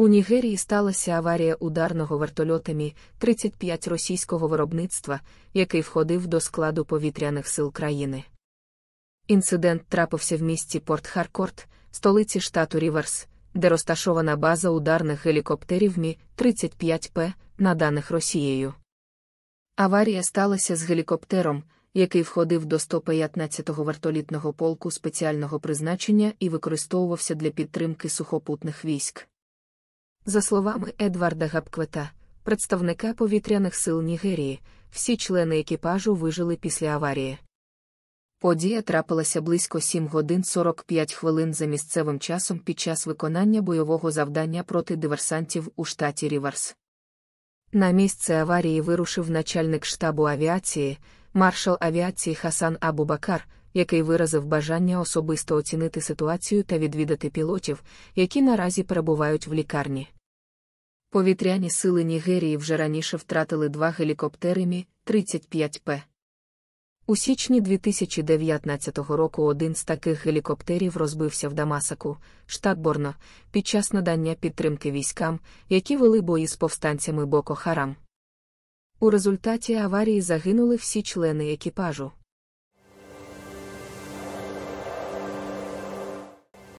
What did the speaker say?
У Нігерії сталася аварія ударного вертольота Мі-35 російського виробництва, який входив до складу повітряних сил країни. Інцидент трапився в місті Порт Харкорт, столиці штату Ріверс, де розташована база ударних гелікоптерів Мі-35П, наданих Росією. Аварія сталася з гелікоптером, який входив до 115-го вертолітного полку спеціального призначення і використовувався для підтримки сухопутних військ. За словами Едварда Габквета, представника повітряних сил Нігерії, всі члени екіпажу вижили після аварії. Подія трапилася близько 7 годин 45 хвилин за місцевим часом під час виконання бойового завдання проти диверсантів у штаті Ріверс. На місце аварії вирушив начальник штабу авіації, маршал авіації Хасан Абубакар, який виразив бажання особисто оцінити ситуацію та відвідати пілотів, які наразі перебувають в лікарні. Повітряні сили Нігерії вже раніше втратили два гелікоптери Мі 35 П. У січні 2019 року один з таких гелікоптерів розбився в Дамасаку, штат Борно, під час надання підтримки військам, які вели бої з повстанцями Боко Харам. У результаті аварії загинули всі члени екіпажу.